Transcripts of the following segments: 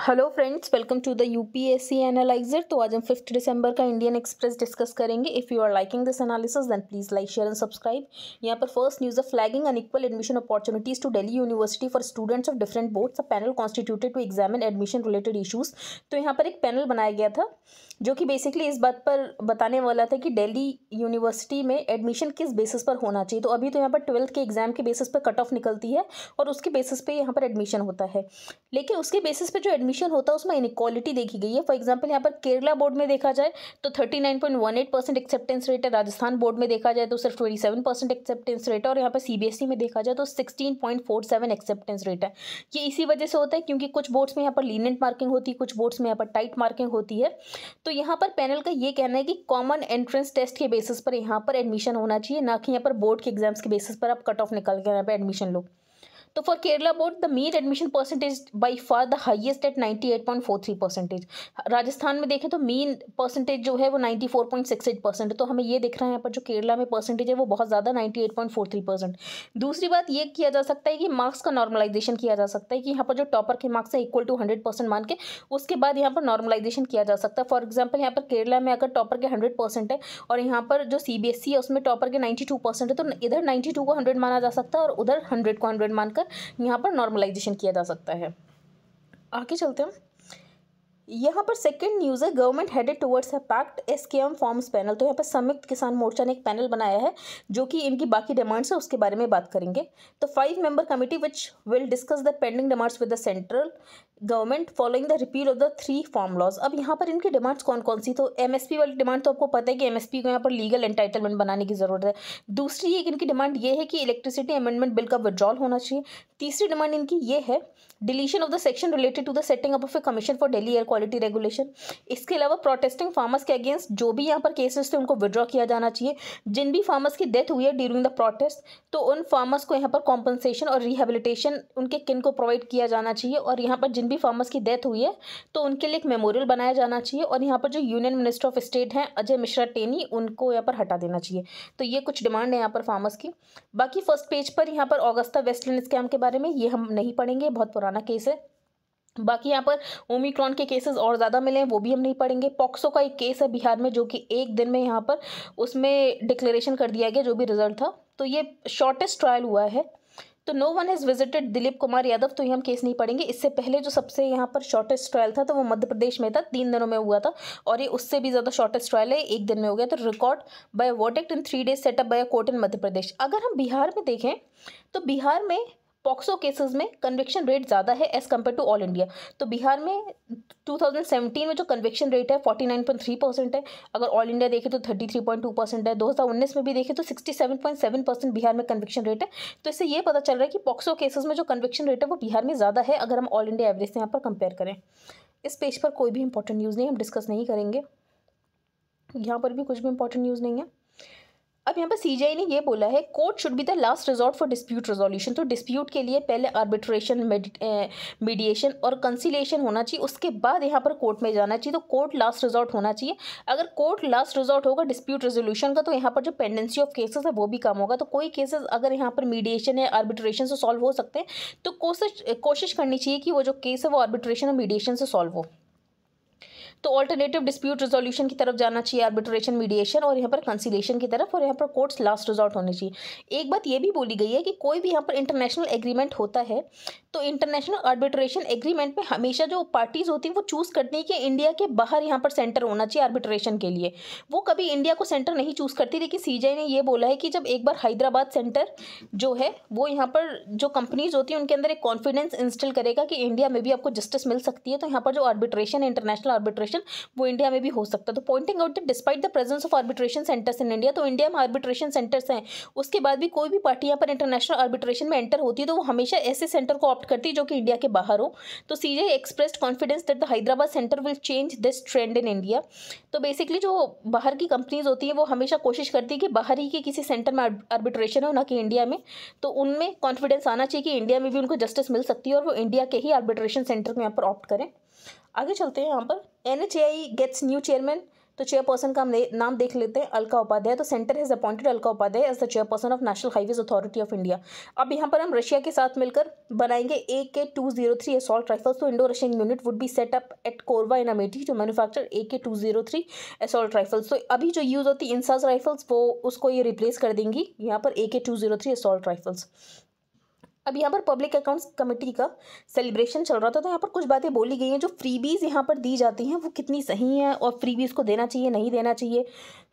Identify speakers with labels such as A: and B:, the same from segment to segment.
A: hello friends welcome to the UPSC analyser तो आज हम फिफ्थ दिसंबर का इंडियन एक्सप्रेस डिस्कस करेंगे if you are liking this analysis then please like share and subscribe यहाँ पर first news of flagging unequal admission opportunities to Delhi university for students of different boards a panel constituted to examine admission related issues तो यहाँ पर एक panel बनाया गया था जो कि बेसिकली इस बात पर बताने वाला था कि दिल्ली यूनिवर्सिटी में एडमिशन किस बेसिस पर होना चाहिए तो अभी तो यहाँ पर ट्वेल्थ के एग्ज़ाम के बेसिस पर कट ऑफ निकलती है और उसके बेसिस पे यहाँ पर एडमिशन होता है लेकिन उसके बेसिस पे जो एडमिशन होता है उसमें इनिक्वालिटी देखी गई है फॉर एग्जाम्पल यहाँ पर केरला बोर्ड में देखा जाए तो thirty nine point one eight percent acceptance rate है राजस्थान बोर्ड में देखा जाए तो सिर्फ twenty seven percent acceptance rate है और यहाँ पर सी बी एस ई में देखा जाए तो sixteen point four seven acceptance rate है ये इसी वजह से होता है क्योंकि कुछ बोर्ड्स में यहाँ पर लीनेंट मार्किंग होती है कुछ बोर्ड्स में यहाँ पर टाइट मार्किंग होती है तो तो यहाँ पर पैनल का ये कहना है कि कॉमन एंट्रेंस टेस्ट के बेसिस पर यहाँ पर एडमिशन होना चाहिए ना कि यहाँ पर बोर्ड के एग्जाम्स के बेसिस पर आप कट ऑफ निकाल के यहाँ पर एडमिशन लो तो for Kerala board the mean admission percentage by far the highest eight point four three percentage Rajasthan में देखें तो मेन परसेंटेज जो है वो ninety four point six eight percent तो हमें ये दिख रहा है यहाँ पर जो केरला में परसेंटेज है वो बहुत ज़्यादा ninety eight point four three percent दूसरी बात ये किया जा सकता है कि मार्क्स का नॉर्मलाइजेशन किया जा सकता है कि यहाँ पर जो टॉपर के मार्क्स है इक्वल टू हंड्रेड परसेंट मान के उसके बाद यहाँ पर नॉर्मलाइजेशन किया जा सकता है फॉर एग्जाम्पल यहाँ पर केरला में अगर टॉपर के हंड्रेड परसेंट है और यहाँ पर जो सी बी एस ई है उसमें टॉपर के नाइन्टी टू परसेंट है तो इधर नाइन्टी टू को हंड्रेड माना जा सकता है और उधर हंड्रेड को हंड्रेड मानकर यहाँ पर नॉर्मलाइजेशन किया जा सकता है आगे चलते हैं यहाँ पर सेकंड न्यूज़ है गवर्नमेंट हेडेड टुवर्ड्स है pact S K M forms panel तो यहाँ पर संयुक्त किसान मोर्चा ने एक पैनल बनाया है जो कि इनकी बाकी डिमांड्स है उसके बारे में बात करेंगे तो five member committee which will discuss the pending demands with the central government following the repeal of the three farm laws अब यहाँ पर इनकी डिमांड्स कौन कौन सी तो पी वाली डिमांड तो आपको पता है कि एमएसपी को यहाँ पर लीगल एंटाइटलमेंट बनाने की ज़रूरत है दूसरी एक इनकी डिमांड ये है कि इलेक्ट्रिसिटी अमेंडमेंट बिल का विड्रॉल होना चाहिए तीसरी डिमांड इनकी ये है deletion of the section related to the setting up of a commission for daily air quality quality regulation इसके अलावा प्रोटेस्टिंग फार्मर्स के अगेंस्ट जो भी यहाँ पर केसेस थे उनको विड्रॉ किया जाना चाहिए जिन भी फार्मर्स की डेथ हुई है ड्यूरिंग द प्रोटेस्ट तो उन फार्मर्स को यहाँ पर कॉम्पनसेशन और रिहेबिलिटेशन उनके किन को प्रोवाइड किया जाना चाहिए और यहाँ पर जिन भी फार्मर्स की डेथ हुई है तो उनके लिए एक मेमोरियल बनाया जाना चाहिए और यहाँ पर जो यूनियन मिनिस्टर ऑफ स्टेट हैं अजय मिश्रा टेनी उनको यहाँ पर हटा देना चाहिए तो ये कुछ डिमांड है यहाँ पर फार्मर्स की बाकी फर्स्ट पेज पर यहाँ पर अगस्ता वेस्टलैंड स्कैम के बारे में ये हम नहीं पढ़ेंगे बहुत पुराना केस है बाकी यहाँ पर ओमिक्रॉन के केसेस और ज़्यादा मिले हैं वो भी हम नहीं पढ़ेंगे पॉक्सो का एक केस है बिहार में जो कि एक दिन में यहाँ पर उसमें डिक्लेरेशन कर दिया गया जो भी रिजल्ट था तो ये शॉर्टेस्ट ट्रायल हुआ है तो no one has visited Dilip Kumar Yadav तो ये हम केस नहीं पढ़ेंगे इससे पहले जो सबसे यहाँ पर शॉर्टेस्ट ट्रायल था तो वो मध्य प्रदेश में था तीन दिनों में हुआ था और ये उससे भी ज़्यादा शॉर्टेस्ट ट्रायल है एक दिन में हो गया तो record by verdict in three days setup by court in Madhya Pradesh अगर हम बिहार में देखें तो बिहार में पॉक्सो केसेस में कन्विक्शन रेट ज़्यादा है as compare to all India तो बिहार में 2017 में जो कन्विक्शन रेट है 49.3 परसेंट है अगर ऑल इंडिया देखें तो 33.2 परसेंट है 2019 में भी देखें तो 67.7 परसेंट बिहार में कन्विक्शन रेट है तो इससे ये पता चल रहा है कि पॉक्सो केसेज में जो कन्विक्शन रेट है वो बिहार में ज़्यादा है अगर हम ऑल इंडिया एवरेज से यहाँ पर कंपेयर करें इस पेज पर कोई भी इंपॉर्टेंट न्यूज़ नहीं हम डिस्कस नहीं करेंगे यहाँ पर भी कुछ भी इंपॉर्टेंट न्यूज़ नहीं है अब यहाँ पर सीजीआई ने ये बोला है court should be the last resort for dispute resolution तो डिस्प्यूट के लिए पहले आर्बिट्रेशन मीडिएशन और कंसिलेशन होना चाहिए उसके बाद यहाँ पर कोर्ट में जाना चाहिए तो कोर्ट लास्ट रिजॉर्ट होना चाहिए अगर कोर्ट लास्ट रिजॉर्ट होगा डिस्प्यूट रेजोल्यूशन का तो यहाँ पर जो पेंडेंसी ऑफ केसेस है वो भी कम होगा तो कोई केसेस अगर यहाँ पर मीडिएशन या आर्बिट्रेशन से सॉल्व हो सकते हैं तो कोशिश कोशिश करनी चाहिए कि वो जो केस है वो आर्बिट्रेशन और मीडिएशन से सॉल्व हो तो ऑल्टरनेटिव डिस्प्यूट रिजोल्यूशन की तरफ जाना चाहिए आर्बिट्रेशन मीडिएशन और यहाँ पर कंसिलेशन की तरफ और यहाँ पर कोर्ट्स लास्ट रिजॉर्ट होने चाहिए एक बात ये भी बोली गई है कि कोई भी यहाँ पर इंटरनेशनल एग्रीमेंट होता है तो इंटरनेशनल आर्बिट्रेशन एग्रीमेंट में हमेशा जो पार्टीज़ होती हैं वो चूज़ करती हैं कि इंडिया के बाहर यहाँ पर सेंटर होना चाहिए आर्बिट्रेशन के लिए वो कभी इंडिया को सेंटर नहीं चूज़ करती लेकिन सी ने ये बोला है कि जब एक बार हैदराबाद सेंटर जो है वो यहाँ पर जो कंपनीज होती हैं उनके अंदर एक कॉन्फिडेंस इंस्टॉल करेगा कि इंडिया में भी आपको जस्टिस मिल सकती है तो यहाँ पर जो आर्बिट्रेशन इंटरनेशनल आर्बिट्रेशन आर्बिट्रेशन वो इंडिया में भी हो सकता है तो pointing out that despite the presence of arbitration centres in India तो इंडिया में आर्बिट्रेशन सेंटर्स हैं उसके बाद भी कोई भी पार्टी यहाँ पर इंटरनेशनल आर्बिट्रेशन में एंटर होती है तो वो हमेशा ऐसे सेंटर को ऑप्ट करती है जो कि इंडिया के बाहर हो तो C J expressed confidence that the Hyderabad centre will change this trend in India तो बेसिकली जो बाहर की कंपनीज होती हैं वो हमेशा कोशिश करती है कि बाहर ही के किसी सेंटर में आर्बिट्रेशन हो ना कि इंडिया में तो उनमें कॉन्फिडेंस आना चाहिए कि इंडिया में भी उनको जस्टिस मिल सकती है और वो इंडिया के ही आर्बिट्रेशन सेंटर में यहाँ पर ऑप्ट करें आगे चलते हैं यहाँ पर N H A I gets new chairman तो चेयरपर्सन का हम नाम देख लेते हैं अलका उपाध्याय तो centre has appointed Alka Upadhyay as the chairperson of national highways authority of India अब यहाँ पर हम रशिया के साथ मिलकर बनाएंगे A K two zero three assault rifles तो Indo Russian unit would be set up at Korwa in Amethi to manufacture A K two zero three assault rifles तो अभी जो यूज़ होती है इंसाज राइफल्स वो उसको ये रिप्लेस कर देंगी यहाँ पर A K two zero three assault rifles अब यहाँ पर पब्लिक अकाउंट्स कमेटी का सेलिब्रेशन चल रहा था तो यहाँ पर कुछ बातें बोली गई हैं जो फ्रीबीज़ यहाँ पर दी जाती हैं वो कितनी सही हैं और फ्रीबीज़ को देना चाहिए नहीं देना चाहिए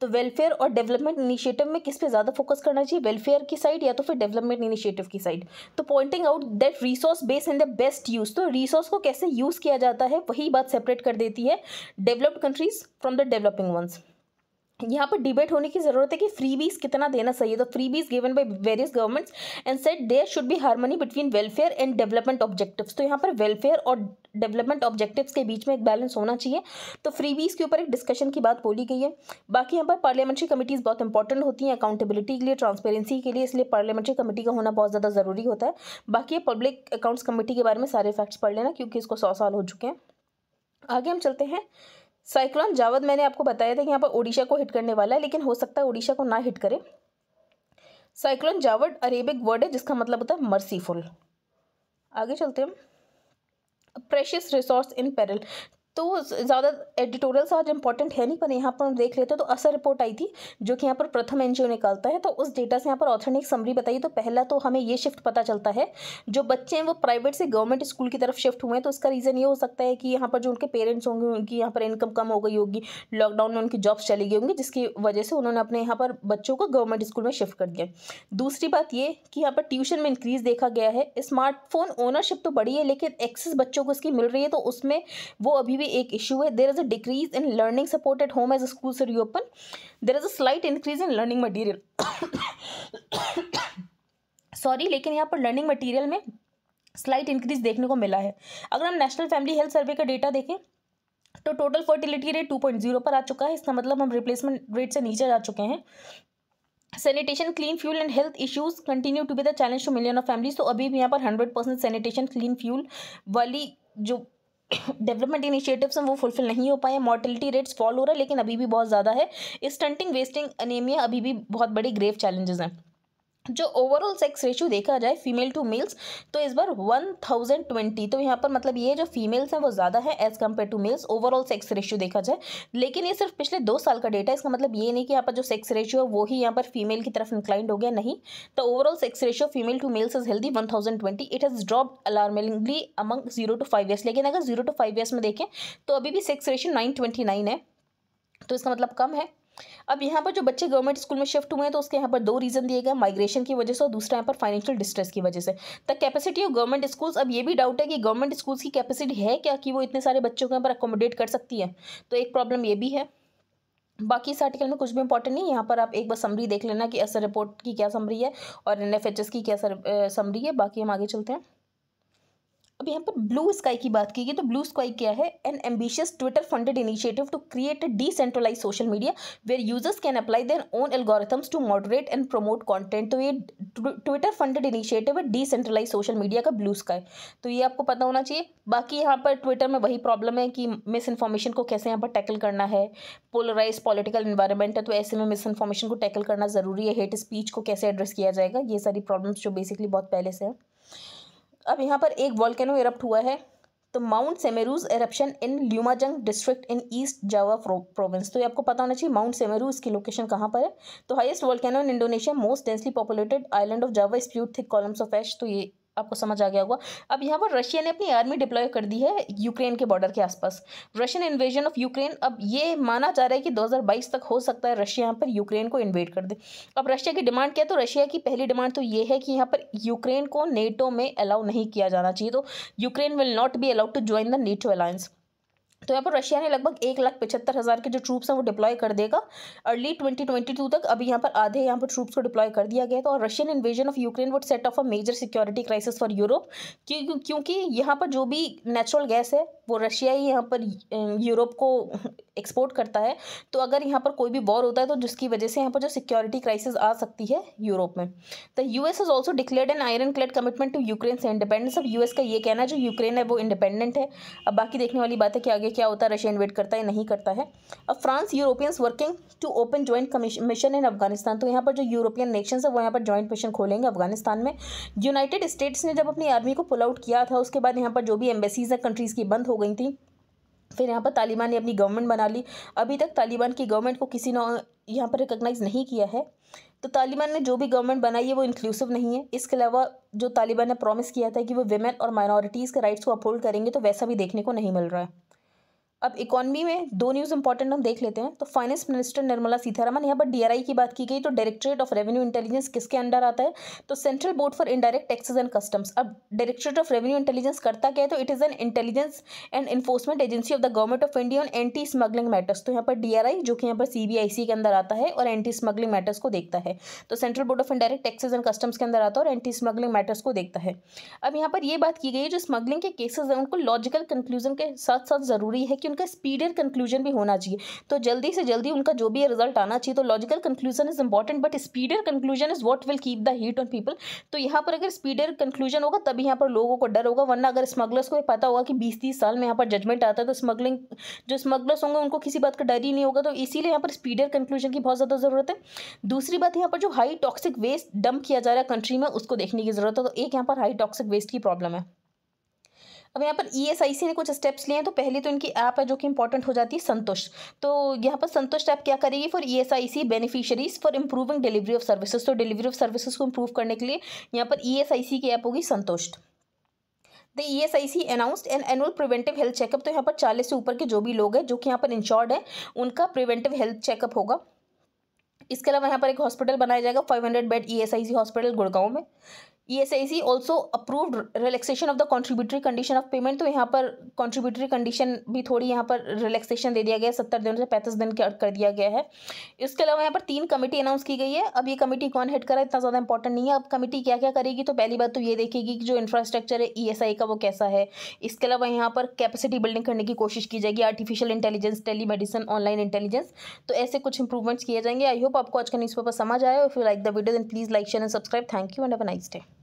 A: तो वेलफेयर और डेवलपमेंट इनिशिएटिव में किस पे ज़्यादा फोकस करना चाहिए वेलफेयर की साइड या तो फिर डेवलपमेंट इनिशिएटिव की साइड तो pointing out that resource base in the best use तो रिसोर्स को कैसे यूज़ किया जाता है वही बात सेपरेट कर देती है developed countries from the developing ones यहाँ पर डिबेट होने की ज़रूरत है कि फ्री बीज कितना देना चाहिए तो freebies given by various governments and set there should be harmony between welfare and development objectives तो यहाँ पर वेलफेयर और डेवलपमेंट ऑब्जेक्टिव्स के बीच में एक बैलेंस होना चाहिए तो फ्री बीज के ऊपर एक डिस्कशन की बात बोली गई है बाकी यहाँ पर पार्लियामेंट्री कमिटीज़ बहुत इंपॉर्टेंट होती हैं अकाउंटेबिलिटी के लिए ट्रांसपेरेंसी के लिए इसलिए पार्लियामेंट्री कमेटी का होना बहुत ज़्यादा ज़रूरी होता है बाकी ये पब्लिक अकाउंट्स कमेटी के बारे में सारे फैक्ट्स पढ़ लेना क्योंकि इसको सौ साल हो चुके हैं आगे हम चलते हैं साइक्लोन जावद मैंने आपको बताया था कि यहाँ पर ओडिशा को हिट करने वाला है लेकिन हो सकता है ओडिशा को ना हिट करे साइक्लोन जावद अरेबिक वर्ड है जिसका मतलब होता है मर्सीफुल आगे चलते हैं प्रेशियस रिसोर्स इन पेरल तो ज़्यादा एडिटोरियल आज इंपॉर्टेंट है नहीं पर यहाँ पर हम देख लेते हैं तो असर रिपोर्ट आई थी जो कि यहाँ पर प्रथम एनजीओ निकालता है तो उस डेटा से यहाँ पर ऑथर ने एक समरी बताई तो पहला तो हमें ये शिफ्ट पता चलता है जो बच्चे हैं वो प्राइवेट से गवर्नमेंट स्कूल की तरफ शिफ्ट हुए हैं तो उसका रीज़न ये हो सकता है कि यहाँ पर जो उनके पेरेंट्स होंगे उनकी यहाँ पर इनकम कम हो गई होगी लॉकडाउन में उनकी जॉब्स चली गई होंगी जिसकी वजह से उन्होंने अपने यहाँ पर बच्चों को गवर्नमेंट स्कूल में शिफ्ट कर दिया दूसरी बात ये कि यहाँ पर ट्यूशन में इंक्रीज देखा गया है स्मार्टफोन ओनरशिप तो बढ़ी है लेकिन एक्सेस बच्चों को इसकी मिल रही है तो उसमें वो अभी भी भी एक इशू है there is a decrease in learning support at home as a school से reopen there is a slight increase in learning material sorry लेकिन यहाँ पर लर्निंग मटीरियल में स्लाइट इंक्रीज देखने को मिला है अगर हम नेशनल फैमिली हेल्थ सर्वे का डेटा देखें तो total fertility rate two point zero पर आ चुका है इसका मतलब हम रिप्लेसमेंट रेट से नीचे जा चुके हैं sanitation clean fuel and health issues continue to be the challenge to million of families तो अभी भी यहाँ पर hundred percent sanitation clean fuel वाली जो डेवलपमेंट इनिशिएटिव्स हैं वो फुलफिल नहीं हो पाए मॉर्टिलिटी रेट्स फॉल हो रहा है लेकिन अभी भी बहुत ज़्यादा है स्टंटिंग वेस्टिंग अनेमिया अभी भी बहुत बड़े ग्रेव चैलेंजेस हैं जो ओवरऑल सेक्स रेशियो देखा जाए फीमेल टू मेल्स तो इस बार वन थाउजेंड ट्वेंटी तो यहाँ पर मतलब ये जो फीमेल्स हैं वो ज़्यादा है as compare to males overall sex ratio देखा जाए लेकिन ये सिर्फ पिछले दो साल का डेटा है इसका मतलब ये नहीं कि यहाँ पर जो सेक्स रेशियो है वो ही यहाँ पर फीमेल की तरफ इंक्लाइंड हो गया नहीं तो overall sex ratio female to males is healthy one thousand twenty it has drop alarmingly among zero to five years लेकिन अगर जीरो टू फाइव ईयर्स में देखें तो अभी भी sex ratio nine twenty nine है तो इसका मतलब कम है अब यहाँ पर जो बच्चे गवर्नमेंट स्कूल में शिफ्ट हुए हैं तो उसके यहाँ पर दो रीज़न दिए गए माइग्रेशन की वजह से और दूसरा यहाँ पर फाइनेंशियल डिस्ट्रेस की वजह से the capacity of government schools अब ये भी डाउट है कि गवर्नमेंट स्कूल्स की कैपेसिटी है क्या कि वो इतने सारे बच्चों को यहाँ पर अकोमोडेट कर सकती है तो एक प्रॉब्लम ये भी है बाकी इस आर्टिकल में कुछ भी इंपॉर्टेंट नहीं यहाँ पर आप एक बार समरी देख लेना कि असर रिपोर्ट की क्या समरी है और एन की क्या समरी है बाकी हम आगे चलते हैं अब यहाँ पर ब्लू स्काई की बात की गई तो ब्लू स्काई क्या है an ambitious Twitter funded initiative to create a decentralise social media where users can apply their own algorithms to moderate and promote content तो ये ट्विटर फंडेड इनिशिएटिव है डिसेंट्रलाइज सोशल मीडिया का Blue Sky तो ये आपको पता होना चाहिए बाकी यहाँ पर ट्विटर में वही प्रॉब्लम है कि मिस इन्फॉर्मेशन को कैसे यहाँ पर टैकल करना है पोलराइज पॉलिटिकल इन्वायरमेंट है तो ऐसे में मिस इन्फॉर्मेशन को टैकल करना ज़रूरी है हेट स्पीच को कैसे एड्रेस किया जाएगा ये सारी प्रॉब्लम्स जो बेसिकली बहुत पहले से हैं अब यहाँ पर एक वॉल्केनो इरप्ट हुआ है तो Mount Semeru's eruption in Lumajang district in East Java province तो ये आपको पता होना चाहिए माउंट सेमेरू इसकी लोकेशन कहाँ पर है तो highest volcano in Indonesia most densely populated island of Java spewed thick columns of ash तो ये आपको समझ आ गया होगा अब यहाँ पर रशिया ने अपनी आर्मी डिप्लॉय कर दी है यूक्रेन के बॉर्डर के आसपास रशियन इन्वेजन ऑफ यूक्रेन अब ये माना जा रहा है कि 2022 तक हो सकता है रशिया यहाँ पर यूक्रेन को इन्वेड कर दे अब रशिया की डिमांड क्या है तो रशिया की पहली डिमांड तो ये है कि यहाँ पर यूक्रेन को नेटो में अलाउ नहीं किया जाना चाहिए तो Ukraine will not be allowed to join the NATO alliance तो यहाँ पर रशिया ने लगभग एक लाख पचहत्तर हज़ार के जो ट्रूप्स हैं वो डिप्लॉय कर देगा अर्ली ट्वेंटी ट्वेंटी टू तक अभी यहाँ पर आधे यहाँ पर ट्रूप्स को डिप्लॉय कर दिया गया था तो और Russian invasion of Ukraine would set off a major security crisis for Europe क्योंकि यहाँ पर जो भी नेचुरल गैस है वो रशिया ही यहाँ पर यूरोप को एक्सपोर्ट करता है तो अगर यहाँ पर कोई भी वॉर होता है तो जिसकी वजह से यहाँ पर जो सिक्योरिटी क्राइसिस आ सकती है यूरोप में the U S is also declared an iron clad commitment to Ukraine से इंडिपेंडेंस अब यूएस का ये कहना है जो यूक्रेन है वो इंडिपेंडेंट है अब बाकी देखने वाली बात है कि आगे क्या होता है रशिया इन्वेट करता है नहीं करता है अब France Europeans working to open joint mission in Afghanistan तो यहाँ पर जो यूरोपियन नेशन है वो यहाँ पर ज्वाइंट मिशन खोलेंगे अफगानिस्तान में यूनाइटेड स्टेट्स ने जब अपनी आर्मी को पुल आउट किया था उसके बाद यहाँ पर जो भी एम्बेसीज है कंट्रीज़ की बंद हो गई थी फिर यहाँ पर तालिबान ने अपनी गवर्नमेंट बना ली अभी तक तालिबान की गवर्नमेंट को किसी ने यहाँ पर रिकगनाइज़ नहीं किया है तो तालिबान ने जो भी गवर्नमेंट बनाई है वो इंक्लूसिव नहीं है इसके अलावा जो तालिबान ने प्रॉमिस किया था कि वो वेमेन और माइनॉरिटीज़ के राइट्स को अपहोल्ड करेंगे तो वैसा भी देखने को नहीं मिल रहा है अब इकोनॉमी में दो न्यूज़ इंपॉर्टेंट हम देख लेते हैं तो फाइनेंस मिनिस्टर निर्मला सीतारमन यहाँ पर डीआरआई की बात की गई तो डायरेक्टरेट ऑफ रेवेन्यू इंटेलिजेंस किसके अंडर आता है तो central board for indirect taxes and customs अब डायरेक्टरेट ऑफ रेवेन्यू इंटेलिजेंस करता क्या है तो it is an intelligence and enforcement agency of the government of India on anti smuggling matters तो यहाँ पर डीआरआई जो कि यहाँ पर सीबीआईसी के अंदर आता है और एंटी स्मगलिंग मैटर्स को देखता है तो central board of indirect taxes and customs के अंदर आता है और एंटी स्मगलिंग मैटर्स को देखता है अब यहाँ पर यह बात की गई है जो स्मगलिंग के केसेज है उनको लॉजिकल कंक्लूजन के साथ साथ जरूरी है कि उनका स्पीडियर कंक्लूजन भी होना चाहिए तो जल्दी से जल्दी उनका जो भी रिजल्ट आना चाहिए तो logical conclusion is important but speedier conclusion is what will keep the heat on people तो यहाँ पर अगर स्पीडियर कंक्लूजन होगा तभी यहाँ पर लोगों को डर होगा वरना अगर स्मगलर्स को पता होगा कि बीस तीस साल में यहाँ पर जजमेंट आता है तो स्मगलिंग जो स्मगलर्स होंगे उनको किसी बात का डर ही नहीं होगा तो इसीलिए यहाँ पर स्पीडियर कंक्लूजन की बहुत ज़्यादा ज़रूरत है दूसरी बात यहाँ पर जो हाई टॉक्सिक वेस्ट डंप किया जा रहा है कंट्री में उसको देखने की ज़रूरत है तो एक यहाँ पर हाई टॉक्सिक वेस्ट की प्रॉब्लम है अब यहाँ पर ई e एस आई सी ने कुछ स्टेप्स लिए हैं तो पहले तो इनकी ऐप है जो कि इंपॉर्टेंट हो जाती है संतुष्ट तो यहाँ पर संतुष्ट ऐप क्या करेगी for E S I C beneficiaries for improving delivery of services तो डिलीवरी ऑफ सर्विसेज को इंप्रूव करने के लिए यहाँ पर ई एस आई सी की ऐप होगी Santusht the E S I C announced an annual preventive health checkup तो यहाँ पर चालीस से ऊपर के जो भी लोग हैं जो कि यहाँ पर इंश्योर्ड है उनका प्रिवेंटिव हेल्थ चेकअप होगा इसके अलावा यहाँ पर एक हॉस्पिटल बनाया जाएगा five hundred bed E S I C hospital Gurgaon में E S I C also approved relaxation of the contributory condition of payment तो यहाँ पर कॉन्ट्रीब्यूटरी कंडीशन भी थोड़ी यहाँ पर रिलैक्सेशन दे दिया गया है सत्तर दिन से पैंतीस दिन के कर दिया गया है इसके अलावा यहाँ पर तीन कमेटी अनाउंस की गई है अब ये कमेटी कौन हेड करा इतना ज़्यादा इंपॉर्टेंट नहीं है अब कमेटी क्या क्या करेगी तो पहली बात तो ये देखेगी कि जो इंफ्रास्ट्रक्चर है ई एस आई का वो कैसा है इसके अलावा यहाँ पर कैपेसिटी बिल्डिंग करने की कोशिश की जाएगी artificial intelligence telemedicine online intelligence तो ऐसे कुछ इंप्रूवमेंट्स किए जाएंगे आई होप आपको आज का न्यूज़ पेपर समझ आया if you like the video then please like share and subscribe thank you and have nice day